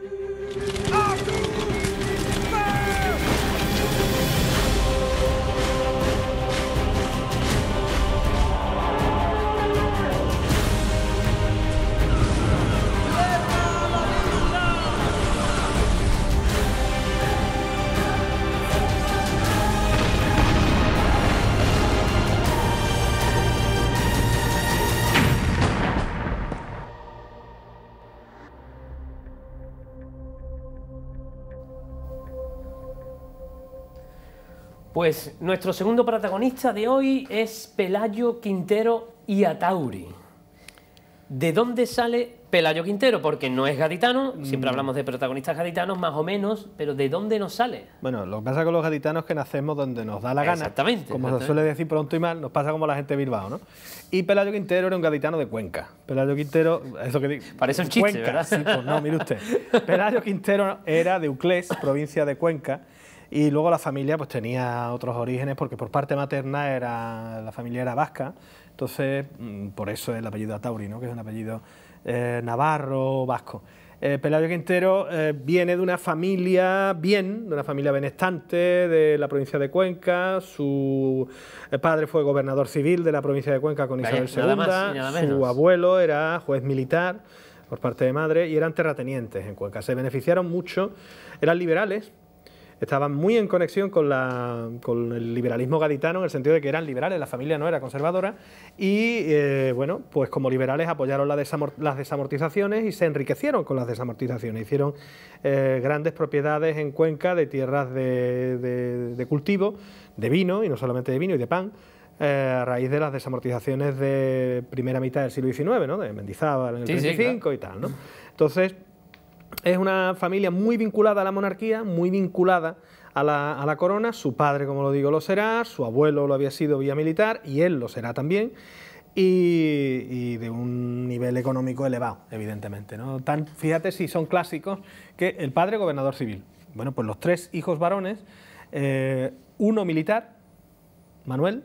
you Pues nuestro segundo protagonista de hoy es Pelayo Quintero y Atauri. ¿De dónde sale Pelayo Quintero? Porque no es gaditano, siempre mm. hablamos de protagonistas gaditanos más o menos, pero ¿de dónde nos sale? Bueno, lo que pasa con los gaditanos es que nacemos donde nos da la gana. Exactamente. Como se suele decir pronto y mal, nos pasa como la gente de Bilbao, ¿no? Y Pelayo Quintero era un gaditano de Cuenca. Pelayo Quintero, eso que Parece un chiste, Cuenca, ¿verdad? Sí, pues, no, mire usted. Pelayo Quintero era de Uclés, provincia de Cuenca y luego la familia pues tenía otros orígenes porque por parte materna era, la familia era vasca, entonces mm, por eso el apellido Atauri, ¿no? que es un apellido eh, navarro, vasco. Eh, Pelayo Quintero eh, viene de una familia bien, de una familia benestante de la provincia de Cuenca. Su eh, padre fue gobernador civil de la provincia de Cuenca con Isabel II. su abuelo era juez militar por parte de madre y eran terratenientes en Cuenca. Se beneficiaron mucho, eran liberales, estaban muy en conexión con, la, con el liberalismo gaditano, en el sentido de que eran liberales, la familia no era conservadora, y eh, bueno, pues como liberales apoyaron las desamortizaciones y se enriquecieron con las desamortizaciones, hicieron eh, grandes propiedades en Cuenca de tierras de, de, cultivo, de vino, y no solamente de vino, y de pan. Eh, a raíz de las desamortizaciones de primera mitad del siglo XIX, ¿no? de Mendizábal en el 35 y tal. ¿no? Entonces, es una familia muy vinculada a la monarquía, muy vinculada a la, corona. Su padre, como lo digo, lo será, su abuelo lo había sido vía militar y él lo será también. Y, de un nivel económico elevado, evidentemente. ¿no? Tan, fíjate si son clásicos que el padre gobernador civil. Bueno, pues los tres hijos varones, eh, uno militar, Manuel,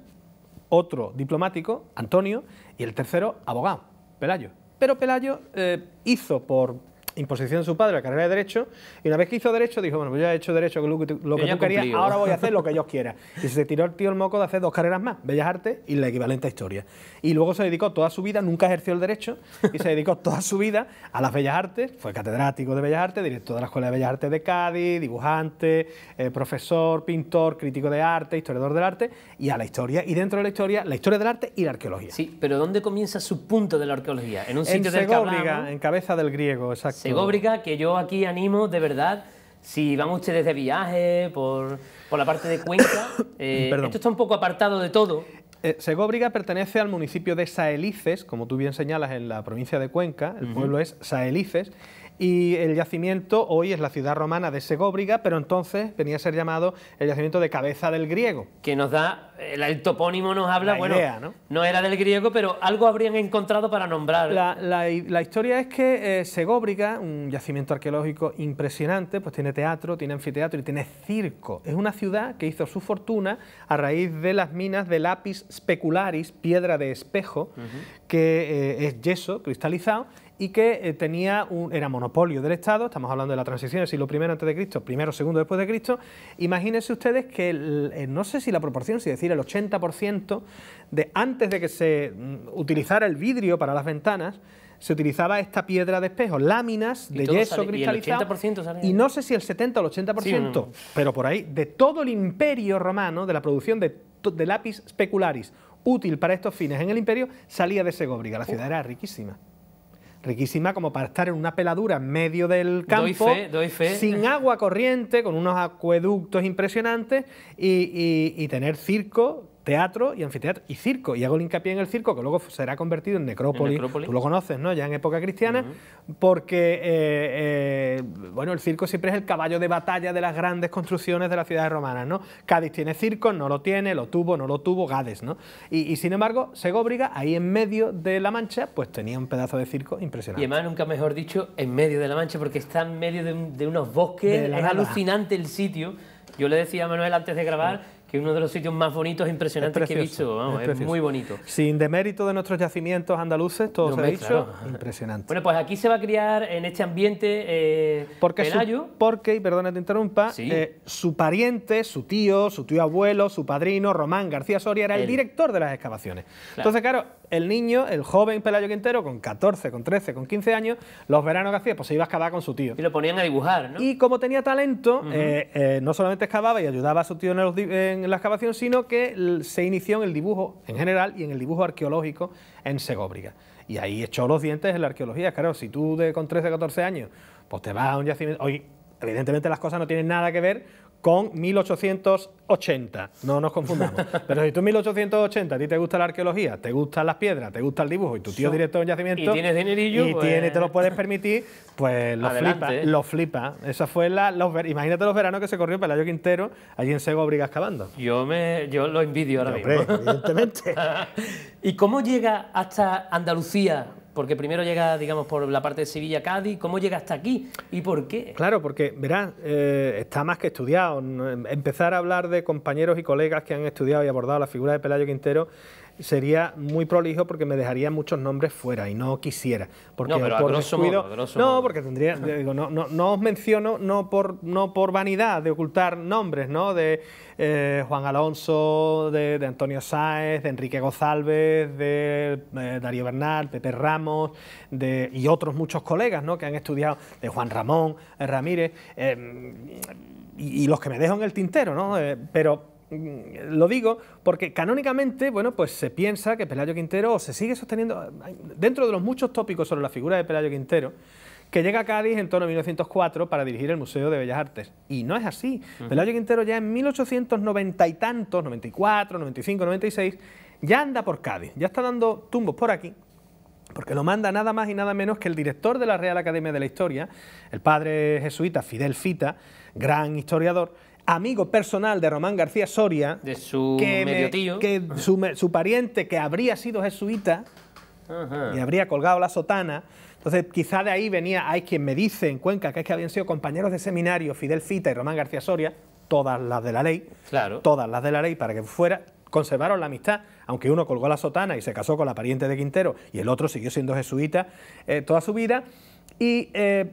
otro diplomático, Antonio, y el tercero abogado, Pelayo. Pero Pelayo eh, hizo por imposición de su padre la carrera de Derecho, y una vez que hizo Derecho dijo, bueno, pues ya he hecho Derecho, lo que tú, lo querías, ahora voy a hacer lo que yo quiera. Y se tiró el tío el moco de hacer dos carreras más, Bellas Artes y la equivalente a Historia. Y luego se dedicó toda su vida, nunca ejerció el Derecho, y se dedicó toda su vida a las Bellas Artes, fue catedrático de Bellas Artes, director de la Escuela de Bellas Artes de Cádiz, dibujante, eh, profesor, pintor, crítico de arte, historiador del arte, y a la historia, y dentro de la historia, la historia del arte y la arqueología. Sí, pero ¿dónde comienza su punto de la arqueología? En un sitio en del en cabeza del griego, exacto. Segóbriga, que yo aquí animo de verdad. Si van ustedes de viaje por, la parte de Cuenca, eh, esto está un poco apartado de todo. Eh, Segóbriga pertenece al municipio de Saelices, como tú bien señalas, en la provincia de Cuenca, el pueblo es Saelices, y el yacimiento hoy es la ciudad romana de Segóbriga, pero entonces venía a ser llamado el yacimiento de Cabeza del Griego. Que nos da, el, topónimo nos habla, bueno, ¿no? era del griego, pero algo habrían encontrado para nombrar. La, historia es que eh, Segóbriga, un yacimiento arqueológico impresionante, pues tiene teatro, tiene anfiteatro y tiene circo. Es una ciudad que hizo su fortuna a raíz de las minas de lápiz specularis, piedra de espejo, que eh, es yeso cristalizado, y que eh, tenía un, era monopolio del Estado, estamos hablando de la transición del siglo I antes de Cristo, primero, segundo después de Cristo, imagínense ustedes que eh, no sé si la proporción, si decir el 80% de antes de que se mm, utilizara el vidrio para las ventanas, se utilizaba esta piedra de espejo, láminas de yeso cristalizado. Y, no sé si el 70 o el 80%, pero por ahí, de todo el imperio romano, de la producción de, lápiz specularis útil para estos fines en el imperio, salía de Segóbriga. La ciudad era riquísima riquísima como para estar en una peladura en medio del campo, sin agua corriente, con unos acueductos impresionantes y tener circo teatro y anfiteatro y circo. Y hago el hincapié en el circo, que luego será convertido en necrópolis. Tú lo conoces, ¿no? Ya en época cristiana, porque, eh, eh, bueno, el circo siempre es el caballo de batalla de las grandes construcciones de las ciudades romanas, ¿no? Cádiz tiene circo, no lo tiene, lo tuvo, no lo tuvo, Gades, ¿no? Y, sin embargo, Segóbriga, ahí en medio de la Mancha, pues tenía un pedazo de circo impresionante. Y además, nunca mejor dicho, en medio de la Mancha, porque está en medio de, unos bosques, es alucinante el sitio. Yo le decía a Manuel antes de grabar que es uno de los sitios más bonitos e impresionantes que he visto. Vamos, es, muy bonito. Sin demérito de nuestros yacimientos andaluces, todo se ha dicho. Impresionante. Bueno, pues aquí se va a criar en este ambiente eh, porque porque, y perdona te interrumpa, eh, su pariente, su tío, su tío abuelo, su padrino, Román García Soria, era el, director de las excavaciones. Entonces, claro, el niño, el joven Pelayo Quintero, con 14, con 13, con 15 años, los veranos que hacía, pues se iba a excavar con su tío. Y lo ponían a dibujar, ¿no? Y como tenía talento, eh, eh, no solamente excavaba y ayudaba a su tío en, la excavación, sino que se inició en el dibujo en general y en el dibujo arqueológico en Segóbriga. Y ahí echó los dientes en la arqueología. Claro, si tú de, con 13, 14 años, pues te vas a un yacimiento... Hoy, evidentemente las cosas no tienen nada que ver con 1880, no nos confundamos. Pero si tú 1880 a ti te gusta la arqueología, te gustan las piedras, te gusta el dibujo y tu tío director de yacimiento y tienes y pues. te lo puedes permitir, pues lo flipa, ¿eh? lo flipa. Esa fue la imagínate los veranos que se corrió Pelayo Quintero allí en Segobriga excavando. Yo me yo lo envidio ahora mismo. evidentemente. ¿Y cómo llega hasta Andalucía porque primero llega, digamos, por la parte de Sevilla, Cádiz, ¿cómo llega hasta aquí y por qué? Claro, porque, verás, eh, está más que estudiado. Em, empezar a hablar de compañeros y colegas que han estudiado y abordado la figura de Pelayo Quintero sería muy prolijo porque me dejaría muchos nombres fuera y no quisiera. Porque no, pero por no, porque tendría, no, os menciono no por, no por vanidad de ocultar nombres, ¿no? De eh, Juan Alonso, de, Antonio Sáez, de Enrique González, de eh, Darío Bernal, Pepe Ramos, de, y otros muchos colegas, ¿no? Que han estudiado, de Juan Ramón eh, Ramírez, y, los que me dejo en el tintero, ¿no? pero lo digo porque canónicamente, bueno, pues se piensa que Pelayo Quintero se sigue sosteniendo, dentro de los muchos tópicos sobre la figura de Pelayo Quintero, que llega a Cádiz en torno a 1904 para dirigir el Museo de Bellas Artes. Y no es así. Pelayo Quintero ya en 1890 y tantos, 94, 95, 96, ya anda por Cádiz, ya está dando tumbos por aquí, porque lo manda nada más y nada menos que el director de la Real Academia de la Historia, el padre jesuita Fidel Fita, gran historiador, amigo personal de Román García Soria, de su medio tío. que su, pariente que habría sido jesuita y habría colgado la sotana. Entonces, quizá de ahí venía, hay quien me dice en Cuenca que es que habían sido compañeros de seminario Fidel Fita y Román García Soria, todas las de la ley, todas las de la ley para que fuera, conservaron la amistad, aunque uno colgó la sotana y se casó con la pariente de Quintero y el otro siguió siendo jesuita eh, toda su vida. Y eh,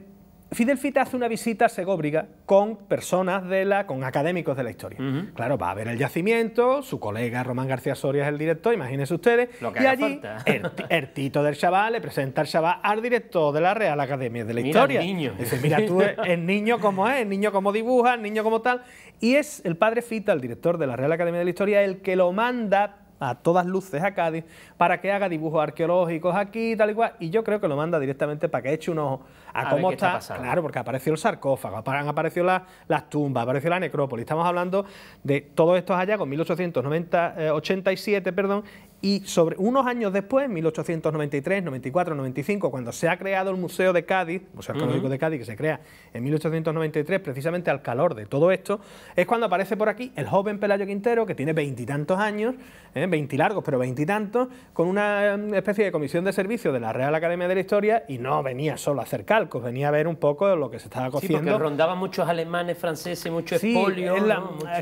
Fidel Fita hace una visita a Segóbriga con personas de la, con académicos de la historia. Claro, va a ver el yacimiento, su colega Román García Soria es el director, imagínense ustedes. Lo que y allí, el, tito del chaval le presenta al chaval al director de la Real Academia de la Historia. El niño. mira tú, el niño como es, el niño como dibuja, el niño como tal. Y es el padre Fita, el director de la Real Academia de la Historia, el que lo manda a todas luces a Cádiz para que haga dibujos arqueológicos aquí, tal y cual. Y yo creo que lo manda directamente para que eche un ojo a, cómo está. claro, porque apareció el sarcófago, han aparecido las, las tumbas, apareció la necrópolis. Estamos hablando de todos estos hallazgos, 1887, eh, perdón, y sobre unos años después, 1893, 94, 95, cuando se ha creado el Museo de Cádiz, el Museo Arqueológico de Cádiz, que se crea en 1893, precisamente al calor de todo esto, es cuando aparece por aquí el joven Pelayo Quintero, que tiene veintitantos años, ¿eh? veintilargos, pero veintitantos, con una em, especie de comisión de servicio de la Real Academia de la Historia, y no venía solo a hacer calcos, venía a ver un poco lo que se estaba cocinando. Sí, rondaban muchos alemanes, franceses, eh, mucho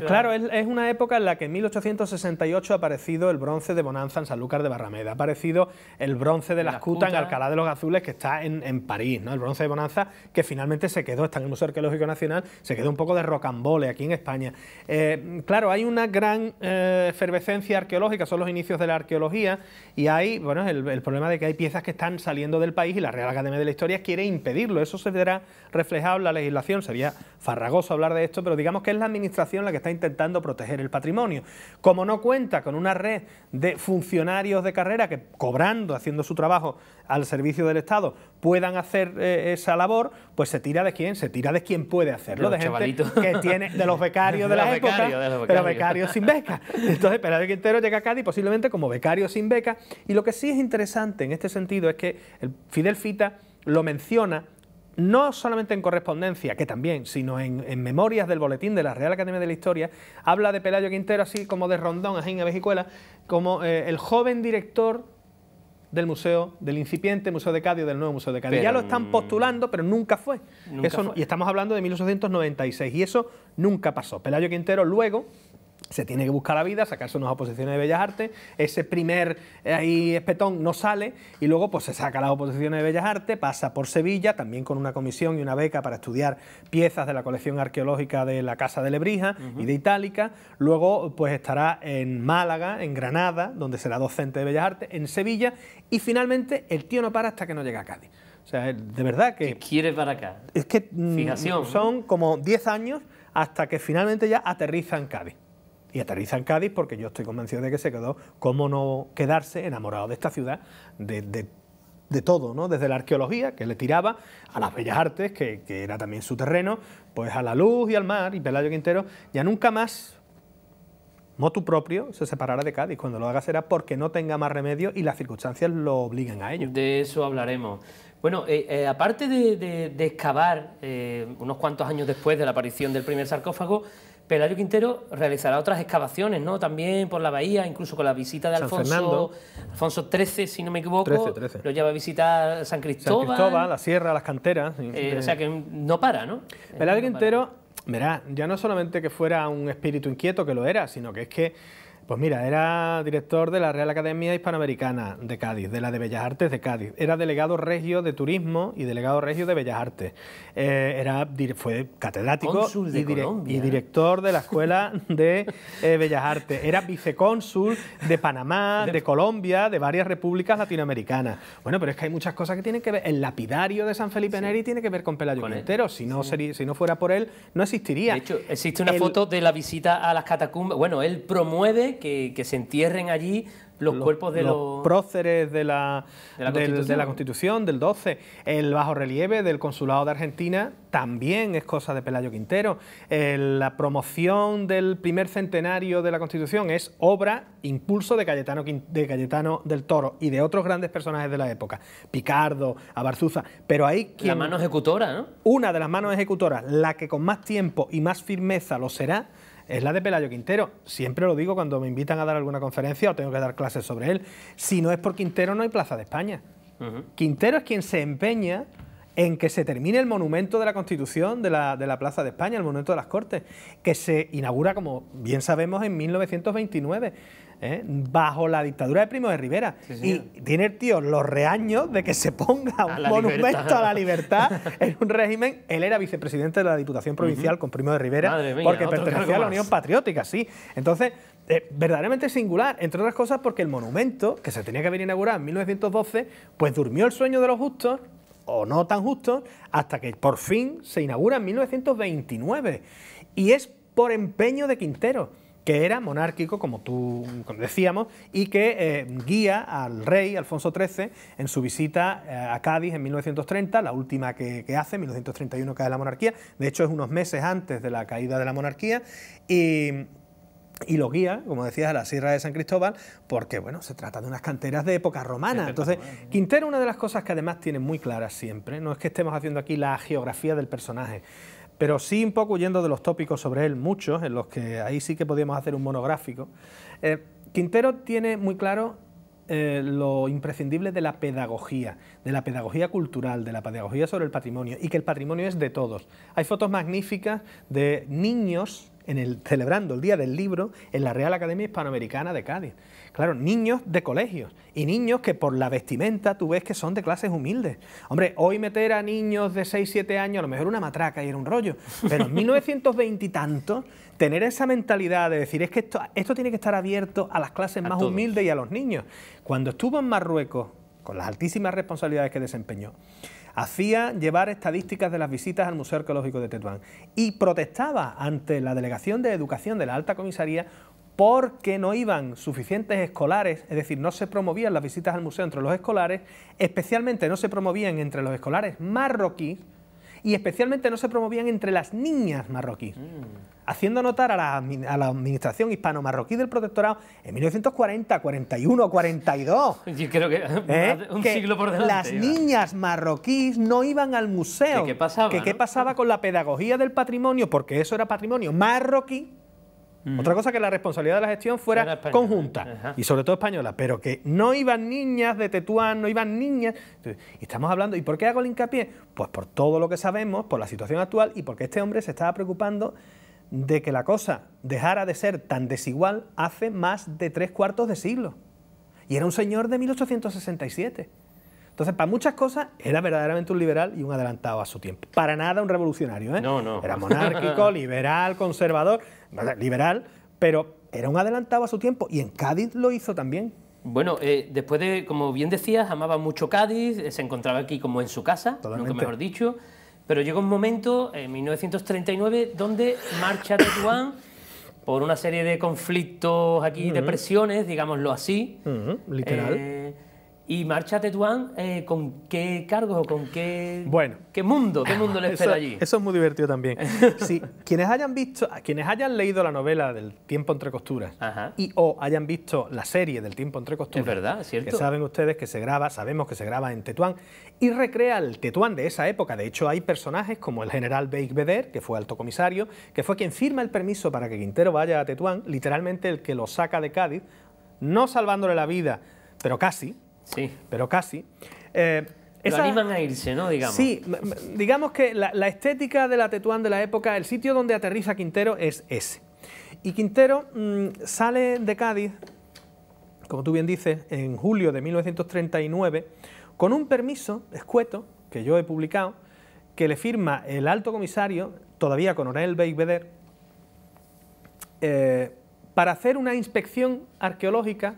Claro, es, es una época en la que en 1868 ha aparecido el bronce de Bonanza San en Sanlúcar de Barrameda. Ha aparecido el bronce de la cutas... en Alcalá de los Azules, que está en, París, ¿no? El bronce de Bonanza, que finalmente se quedó, está en el Museo Arqueológico Nacional, se quedó un poco de rocambole aquí en España. Eh, claro, hay una gran eh, efervescencia arqueológica, son los inicios de la arqueología, y hay, bueno, el, el problema de que hay piezas que están saliendo del país y la Real Academia de la Historia quiere impedirlo. Eso se verá reflejado en la legislación. Sería farragoso hablar de esto, pero digamos que es la administración la que está intentando proteger el patrimonio. Como no cuenta con una red de funcionarios de carrera que cobrando, haciendo su trabajo al servicio del Estado, puedan hacer eh, esa labor, pues se tira de quién, se tira de quién puede hacerlo, de, gente que tiene, de los becarios de, la de, becarios. sin beca. Entonces, Quintero llega a Cádiz posiblemente como becario sin beca, y lo que sí es interesante en este sentido es que el Fidel Fita lo menciona no solamente en correspondencia, que también, sino en, memorias del boletín de la Real Academia de la Historia, habla de Pelayo Quintero, así como de Rondón, Ajín Abejicuela, como eh, el joven director del museo, del incipiente Museo de Cádiz, del nuevo Museo de Cádiz. ya lo están postulando, pero nunca fue. fue. Y estamos hablando de 1896, y eso nunca pasó. Pelayo Quintero luego se tiene que buscar la vida, sacarse unas oposiciones de Bellas Artes, ese primer eh, espetón no sale y luego pues se saca las oposiciones de Bellas Artes, pasa por Sevilla, también con una comisión y una beca para estudiar piezas de la colección arqueológica de la Casa de Lebrija y de Itálica, luego pues estará en Málaga, en Granada, donde será docente de Bellas Artes, en Sevilla y finalmente el tío no para hasta que no llega a Cádiz. O sea, de verdad que... ¿Qué quiere para acá? Es que mm, son como 10 años hasta que finalmente ya aterriza en Cádiz y aterriza en Cádiz porque yo estoy convencido de que se quedó, cómo no quedarse enamorado de esta ciudad, de, todo, ¿no? desde la arqueología que le tiraba, a las bellas artes, que, era también su terreno, pues a la luz y al mar y Pelayo Quintero, ya nunca más motu propio se separará de Cádiz. Cuando lo haga será porque no tenga más remedio y las circunstancias lo obliguen a ello. De eso hablaremos. Bueno, eh, eh, aparte de, excavar eh, unos cuantos años después de la aparición del primer sarcófago, Pelario Quintero realizará otras excavaciones, ¿no? También por la bahía, incluso con la visita de Alfonso, Alfonso XIII, si no me equivoco, lo lleva a visitar San Cristóbal. San Cristóbal, la sierra, las canteras. o sea que no para, ¿no? Pelario Quintero, verá, ya no solamente que fuera un espíritu inquieto, que lo era, sino que es que pues mira, era director de la Real Academia Hispanoamericana de Cádiz, de la de Bellas Artes de Cádiz. Era delegado regio de Turismo y delegado regio de Bellas Artes. Eh, era, fue catedrático y, ¿eh? director de la Escuela de eh, Bellas Artes. Era vicecónsul de Panamá, de Colombia, de varias repúblicas latinoamericanas. Bueno, pero es que hay muchas cosas que tienen que ver. El lapidario de San Felipe Neri tiene que ver con Pelayo Montero. Si no, sería, si no fuera por él, no existiría. De hecho, existe una foto de la visita a las catacumbas. Bueno, él promueve que, se entierren allí los, cuerpos de los, próceres de la, de la, Constitución del 12, el bajo relieve del Consulado de Argentina también es cosa de Pelayo Quintero, la promoción del primer centenario de la Constitución es obra, impulso de Cayetano, de Cayetano del Toro y de otros grandes personajes de la época, Picardo, Abarzuza, pero hay quien... La mano ejecutora, ¿no? Una de las manos ejecutoras, la que con más tiempo y más firmeza lo será, es la de Pelayo Quintero. Siempre lo digo cuando me invitan a dar alguna conferencia o tengo que dar clases sobre él. Si no es por Quintero, no hay Plaza de España. Quintero es quien se empeña en que se termine el monumento de la Constitución de la, de la, Plaza de España, el monumento de las Cortes, que se inaugura, como bien sabemos, en 1929. ¿eh? bajo la dictadura de Primo de Rivera. y tiene el tío los reaños de que se ponga un monumento a la libertad en un régimen. Él era vicepresidente de la Diputación Provincial con Primo de Rivera porque pertenecía a la Unión Patriótica, sí. Entonces, eh, verdaderamente singular, entre otras cosas porque el monumento, que se tenía que haber inaugurado en 1912, pues durmió el sueño de los justos o no tan justos, hasta que por fin se inaugura en 1929. Y es por empeño de Quintero que era monárquico, como tú decíamos, y que eh, guía al rey Alfonso XIII en su visita eh, a Cádiz en 1930, la última que, que, hace, 1931 cae la monarquía, de hecho es unos meses antes de la caída de la monarquía, y, lo guía, como decías, a la Sierra de San Cristóbal, porque bueno, se trata de unas canteras de época romana. Entonces, Quintero, una de las cosas que además tiene muy claras siempre, no es que estemos haciendo aquí la geografía del personaje, pero sí un poco huyendo de los tópicos sobre él, muchos, en los que ahí sí que podíamos hacer un monográfico. Eh, Quintero tiene muy claro eh, lo imprescindible de la pedagogía, de la pedagogía cultural, de la pedagogía sobre el patrimonio, y que el patrimonio es de todos. Hay fotos magníficas de niños en el, celebrando el Día del Libro en la Real Academia Hispanoamericana de Cádiz. Claro, niños de colegios y niños que por la vestimenta tú ves que son de clases humildes. Hombre, hoy meter a niños de 6, 7 años, a lo mejor una matraca y era un rollo, pero en 1920 y tanto, tener esa mentalidad de decir es que esto, tiene que estar abierto a las clases más humildes y a los niños. Cuando estuvo en Marruecos, con las altísimas responsabilidades que desempeñó, hacía llevar estadísticas de las visitas al Museo Arqueológico de Tetuán y protestaba ante la Delegación de Educación de la Alta Comisaría porque no iban suficientes escolares, es decir, no se promovían las visitas al museo entre los escolares, especialmente no se promovían entre los escolares marroquíes, y especialmente no se promovían entre las niñas marroquíes, mm. haciendo notar a la, administración hispano-marroquí del protectorado en 1940, 41, 42. Yo creo que ¿Eh? un siglo por delante. Las niñas marroquíes no iban al museo. ¿Qué pasaba con la pedagogía del patrimonio? Porque eso era patrimonio marroquí otra cosa que la responsabilidad de la gestión fuera conjunta y sobre todo española, pero que no iban niñas de Tetuán, no iban niñas. Y estamos hablando, ¿y por qué hago el hincapié? Pues por todo lo que sabemos, por la situación actual y porque este hombre se estaba preocupando de que la cosa dejara de ser tan desigual hace más de tres cuartos de siglo. Y era un señor de 1867. Entonces, para muchas cosas, era verdaderamente un liberal y un adelantado a su tiempo. Para nada un revolucionario, ¿eh? No, no. Era monárquico, liberal, conservador, liberal, pero era un adelantado a su tiempo y en Cádiz lo hizo también. Bueno, eh, después de, como bien decías, amaba mucho Cádiz, eh, se encontraba aquí como en su casa, mejor dicho, pero llegó un momento, en 1939, donde marcha Tetuán por una serie de conflictos aquí, de presiones, digámoslo así. Literal. Eh, ¿Y Marcha Tetuán eh, con qué cargos o con qué, bueno, qué mundo? ¿Qué mundo le espera allí? Eso es muy divertido también. Sí, quienes hayan visto, quienes hayan leído la novela del tiempo entre costuras y o hayan visto la serie del tiempo entre costuras, es verdad, que saben ustedes que se graba, sabemos que se graba en Tetuán y recrea el Tetuán de esa época. De hecho, hay personajes como el general Beder, que fue alto comisario, que fue quien firma el permiso para que Quintero vaya a Tetuán, literalmente el que lo saca de Cádiz, no salvándole la vida, pero casi, sí. pero casi. Eh, animan a irse, ¿no? Digamos. Sí, digamos que la, estética de la Tetuán de la época, el sitio donde aterriza Quintero es ese. Y Quintero mm, sale de Cádiz, como tú bien dices, en julio de 1939, con un permiso escueto que yo he publicado, que le firma el alto comisario, todavía con Beigbeder, eh, para hacer una inspección arqueológica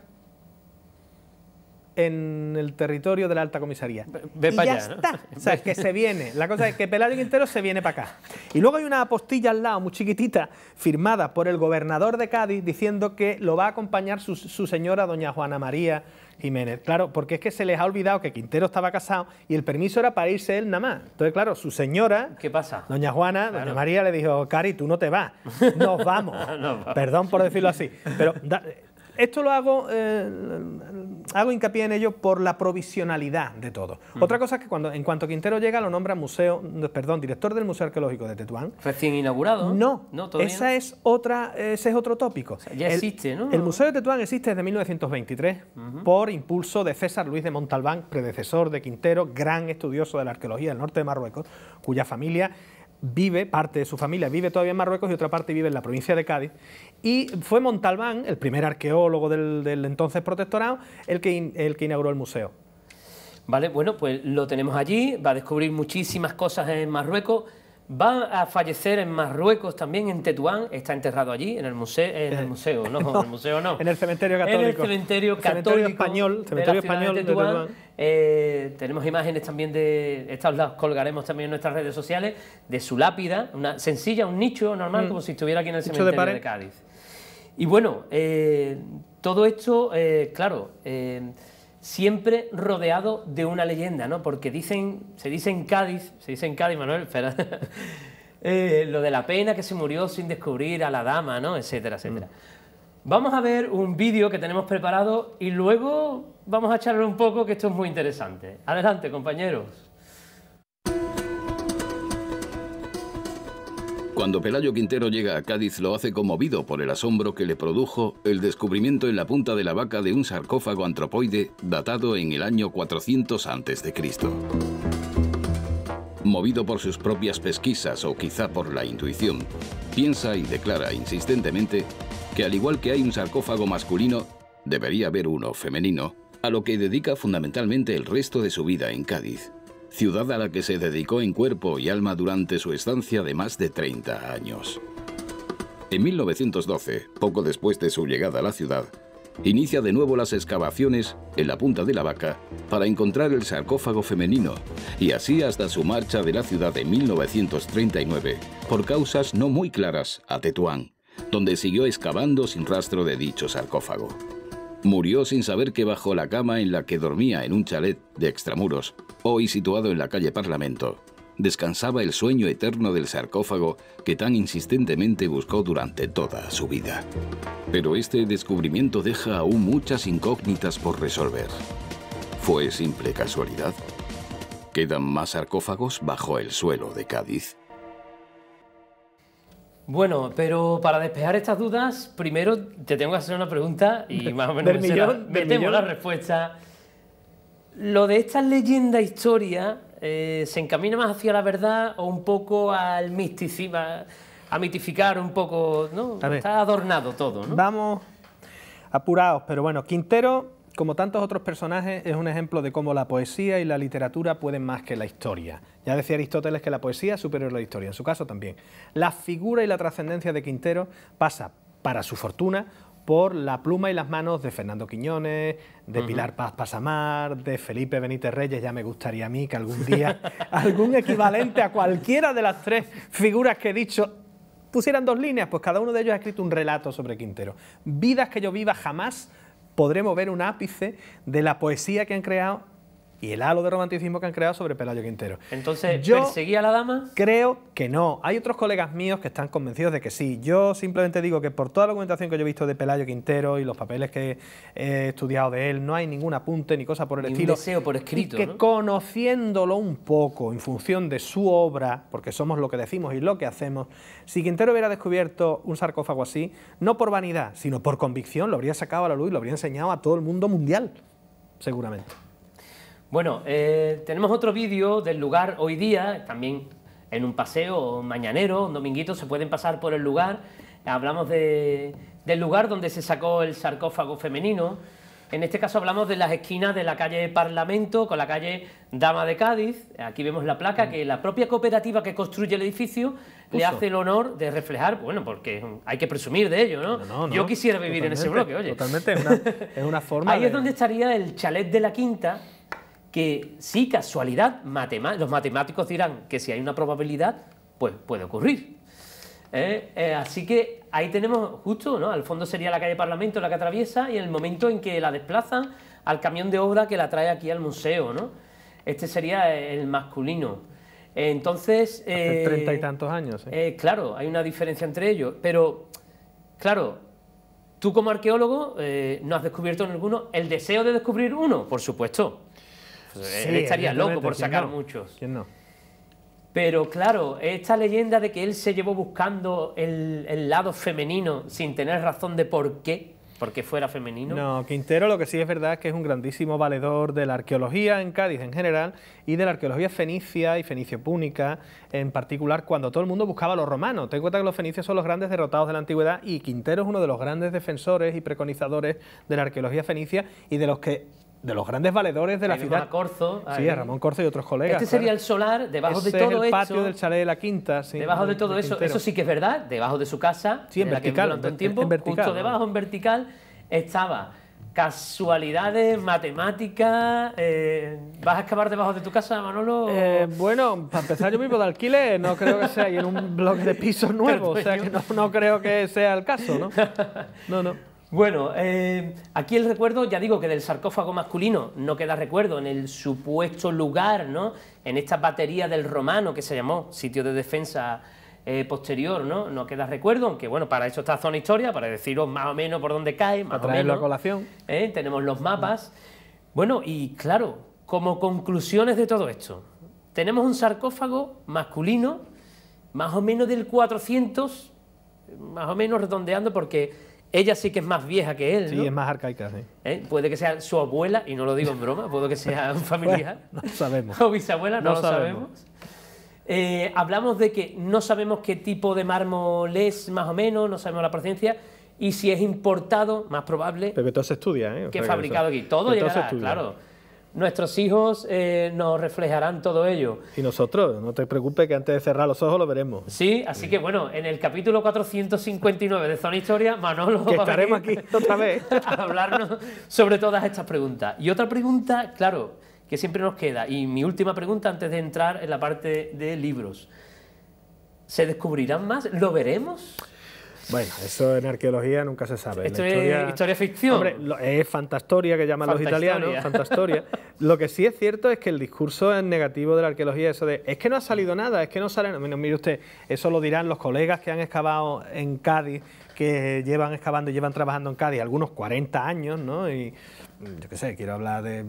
en el territorio de la alta comisaría. Ve, y ya está. O sea, es que se viene. La cosa es que Pelayo Quintero se viene para acá. Y luego hay una apostilla al lado, muy chiquitita, firmada por el gobernador de Cádiz, diciendo que lo va a acompañar su, señora, doña Juana María Jiménez. Claro, porque es que se les ha olvidado que Quintero estaba casado y el permiso era para irse él nada más. Entonces, claro, su señora, ¿qué pasa? Doña Juana, doña María le dijo, Cari, tú no te vas, nos vamos. Perdón por decirlo así, pero esto lo hago, eh, hago hincapié en ello por la provisionalidad de todo. Otra cosa es que cuando, en cuanto Quintero llega, lo nombra museo, perdón, director del Museo Arqueológico de Tetuán. Recién inaugurado. No, no esa es otra, ese es otro tópico. ya existe, ¿no? El Museo de Tetuán existe desde 1923 por impulso de César Luis de Montalbán, predecesor de Quintero, gran estudioso de la arqueología del norte de Marruecos, cuya familia vive, parte de su familia vive todavía en Marruecos y otra parte vive en la provincia de Cádiz. Y fue Montalbán, el primer arqueólogo del, entonces protectorado, el que, el que inauguró el museo. Vale, bueno, pues lo tenemos allí, va a descubrir muchísimas cosas en Marruecos. Va a fallecer en Marruecos también, en Tetuán. Está enterrado allí, en el museo. En el eh, museo, no, en el cementerio católico. En el cementerio católico. español. Cementerio español de Tetuán. Eh, tenemos imágenes también de. Estas las colgaremos también en nuestras redes sociales. De su lápida, una sencilla, un nicho normal, mm. como si estuviera aquí en el cementerio de, Cádiz. Y bueno, eh, todo esto, claro siempre rodeado de una leyenda, ¿no? Porque dicen, se dice en Cádiz, se dice en Cádiz, Manuel, eh, lo de la pena que se murió sin descubrir a la dama, ¿no? Etcétera, etcétera. Mm. Vamos a ver un vídeo que tenemos preparado y luego vamos a charlar un poco, que esto es muy interesante. Adelante, compañeros. Cuando Pelayo Quintero llega a Cádiz lo hace conmovido por el asombro que le produjo el descubrimiento en la punta de la vaca de un sarcófago antropoide datado en el año 400 a.C. Movido por sus propias pesquisas o quizá por la intuición, piensa y declara insistentemente que al igual que hay un sarcófago masculino, debería haber uno femenino, a lo que dedica fundamentalmente el resto de su vida en Cádiz ciudad a la que se dedicó en cuerpo y alma durante su estancia de más de 30 años. En 1912, poco después de su llegada a la ciudad, inicia de nuevo las excavaciones en la punta de la vaca para encontrar el sarcófago femenino y así hasta su marcha de la ciudad en 1939 por causas no muy claras a Tetuán, donde siguió excavando sin rastro de dicho sarcófago. Murió sin saber que bajo la cama en la que dormía en un chalet de extramuros hoy situado en la calle Parlamento, descansaba el sueño eterno del sarcófago que tan insistentemente buscó durante toda su vida. Pero este descubrimiento deja aún muchas incógnitas por resolver. ¿Fue simple casualidad? ¿Quedan más sarcófagos bajo el suelo de Cádiz? Bueno, pero para despejar estas dudas, primero te tengo que hacer una pregunta y más o menos me tengo la respuesta lo de esta leyenda historia eh, se encamina más hacia la verdad o un poco al misticismo, a mitificar un poco, ¿no? Está adornado todo, ¿no? Vamos apurados, pero bueno, Quintero, como tantos otros personajes, es un ejemplo de cómo la poesía y la literatura pueden más que la historia. Ya decía Aristóteles que la poesía es superior a la historia, en su caso también. La figura y la trascendencia de Quintero pasa, para su fortuna, por la pluma y las manos de Fernando Quiñones, de Pilar Paz Pasamar, de Felipe Benítez Reyes, ya me gustaría a mí que algún día algún equivalente a cualquiera de las tres figuras que he dicho pusieran dos líneas, pues cada uno de ellos ha escrito un relato sobre Quintero. Vidas que yo viva jamás podremos ver un ápice de la poesía que han creado y el halo de romanticismo que han creado sobre Pelayo Quintero. Entonces, yo ¿perseguía a la dama? Creo que no. Hay otros colegas míos que están convencidos de que sí. Yo simplemente digo que por toda la documentación que yo he visto de Pelayo Quintero y los papeles que he estudiado de él, no hay ningún apunte ni cosa por el estilo. Un deseo por escrito. que conociéndolo un poco en función de su obra, porque somos lo que decimos y lo que hacemos, si Quintero hubiera descubierto un sarcófago así, no por vanidad, sino por convicción, lo habría sacado a la luz y lo habría enseñado a todo el mundo mundial, seguramente. Bueno, eh, tenemos otro vídeo del lugar hoy día, también en un paseo mañanero, un dominguito, se pueden pasar por el lugar. Hablamos del lugar donde se sacó el sarcófago femenino. En este caso hablamos de las esquinas de la calle Parlamento con la calle Dama de Cádiz. Aquí vemos la placa que la propia cooperativa que construye el edificio le hace el honor de reflejar, bueno, porque hay que presumir de ello, ¿no? Yo quisiera vivir en ese bloque, oye. Totalmente, es una, forma. Ahí es donde estaría el chalet de la Quinta, que sí, casualidad, los matemáticos dirán que si hay una probabilidad, pues puede ocurrir. ¿Eh? Eh, así que ahí tenemos justo, ¿no? Al fondo sería la calle Parlamento la que atraviesa y en el momento en que la desplazan al camión de obra que la trae aquí al museo, ¿no? Este sería el masculino. entonces... Eh, treinta y tantos años. claro, hay una diferencia entre ellos, pero claro, tú como arqueólogo no has descubierto ninguno, el deseo de descubrir uno, por supuesto él estaría loco por sacar muchos. ¿Quién no? Pero claro, esta leyenda de que él se llevó buscando el, lado femenino sin tener razón de por qué, porque fuera femenino. No, Quintero lo que sí es verdad es que es un grandísimo valedor de la arqueología en Cádiz en general y de la arqueología fenicia y fenicio-púnica en particular cuando todo el mundo buscaba a los romanos. Ten en cuenta que los fenicios son los grandes derrotados de la antigüedad y Quintero es uno de los grandes defensores y preconizadores de la arqueología fenicia y de los que de los grandes valedores de la ciudad. A Corzo. Sí, a Ramón Corzo y otros colegas. Este sería el solar, debajo de todo eso. el patio del chalet de la Quinta. Sí, debajo de todo eso, eso sí que es verdad, debajo de su casa. Sí, en vertical. En un tiempo, en vertical, debajo, en vertical, estaba casualidades, matemáticas. Eh, ¿Vas a excavar debajo de tu casa, Manolo? Eh, bueno, para empezar, yo vivo de alquiler, no creo que sea, y en un bloque de pisos nuevo, o sea que no creo que sea el caso, ¿no? No, no. Bueno, eh, aquí el recuerdo, ya digo que del sarcófago masculino no queda recuerdo en el supuesto lugar, ¿no? En esta batería del romano que se llamó sitio de defensa eh, posterior, ¿no? No queda recuerdo, aunque bueno, para eso está Zona Historia, para deciros más o menos por dónde cae, más para o menos, a colación. ¿eh? Tenemos los mapas. Bueno, y claro, como conclusiones de todo esto, tenemos un sarcófago masculino, más o menos del 400, más o menos redondeando, porque ella sí que es más vieja que él. Sí, es más arcaica, sí. ¿Eh? Puede que sea su abuela, y no lo digo en broma, puede que sea un familiar. no sabemos. O bisabuela, no, lo sabemos. Eh, hablamos de que no sabemos qué tipo de mármol es, más o menos, no sabemos la procedencia. Y si es importado, más probable. Pero todo se estudia, ¿eh? que es fabricado aquí. Todo llegará, claro nuestros hijos eh, nos reflejarán todo ello. Y nosotros, no te preocupes que antes de cerrar los ojos lo veremos. Sí, así que bueno, en el capítulo 459 de Zona Historia, Manolo estaremos aquí otra vez a hablarnos sobre todas estas preguntas. Y otra pregunta, claro, que siempre nos queda, y mi última pregunta antes de entrar en la parte de libros. ¿Se descubrirán más? ¿Lo veremos? Bueno, eso en arqueología nunca se sabe. Esto historia, es historia ficción. es fantastoria que llaman los italianos, fantastoria. Lo que sí es cierto es que el discurso es negativo de la arqueología, eso de es que no ha salido nada, es que no sale. nada. mire usted, eso lo dirán los colegas que han excavado en Cádiz que llevan excavando y llevan trabajando en Cádiz algunos 40 años, ¿no? Y mm, yo qué sé, quiero hablar de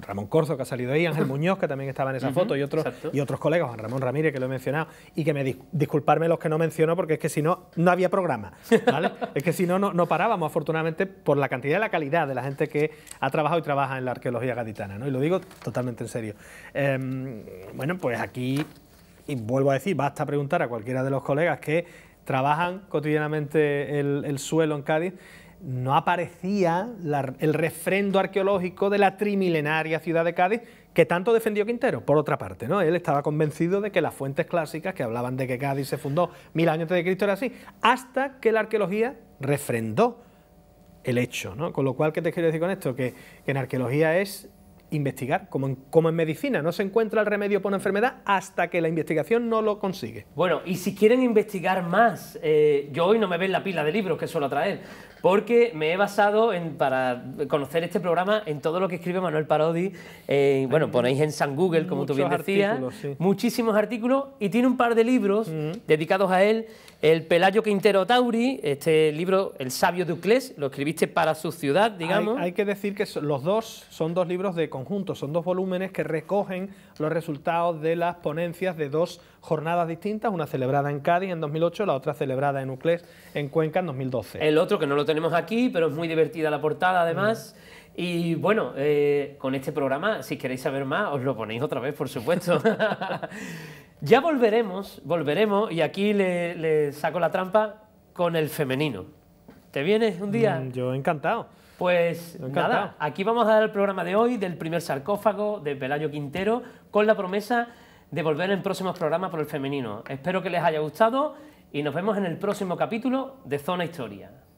Ramón Corzo, que ha salido ahí, Ángel Muñoz, que también estaba en esa foto, y otros, y otros colegas, Juan Ramón Ramírez, que lo he mencionado, y que me disculparme los que no menciono, porque es que si no, no había programa, ¿vale? es que si no, no, parábamos, afortunadamente, por la cantidad y la calidad de la gente que ha trabajado y trabaja en la arqueología gaditana, ¿no? Y lo digo totalmente en serio. Em, bueno, pues aquí, y vuelvo a decir, basta preguntar a cualquiera de los colegas que trabajan cotidianamente el, suelo en Cádiz, no aparecía el refrendo arqueológico de la trimilenaria ciudad de Cádiz que tanto defendió Quintero, por otra parte, ¿no? Él estaba convencido de que las fuentes clásicas que hablaban de que Cádiz se fundó mil años antes de Cristo era así, hasta que la arqueología refrendó el hecho, ¿no? Con lo cual, ¿qué te quiero decir con esto? que en arqueología es investigar, como en, como en medicina, no se encuentra el remedio por una enfermedad hasta que la investigación no lo consigue. Bueno, y si quieren investigar más, eh, yo hoy no me ven la pila de libros que suelo traer, porque me he basado en, para conocer este programa en todo lo que escribe Manuel Parodi. Eh, bueno, ponéis en San Google, como tú bien decías, muchísimos artículos, y tiene un par de libros dedicados a él. El Pelayo Quintero Tauri, este libro, El sabio Duclés, lo escribiste para su ciudad, digamos. Hay, hay que decir que los dos son dos libros de son dos volúmenes que recogen los resultados de las ponencias de dos jornadas distintas, una celebrada en Cádiz en 2008, la otra celebrada en Uclés, en Cuenca, en 2012. El otro, que no lo tenemos aquí, pero es muy divertida la portada además. Mm. Y bueno, eh, con este programa, si queréis saber más, os lo ponéis otra vez, por supuesto. ya volveremos, volveremos, y aquí le saco la trampa con el femenino. ¿Te vienes un día? Mm, yo encantado. Pues nada, aquí vamos a dar el programa de hoy del primer sarcófago de Pelayo Quintero con la promesa de volver en próximos programas por el femenino. Espero que les haya gustado y nos vemos en el próximo capítulo de Zona Historia.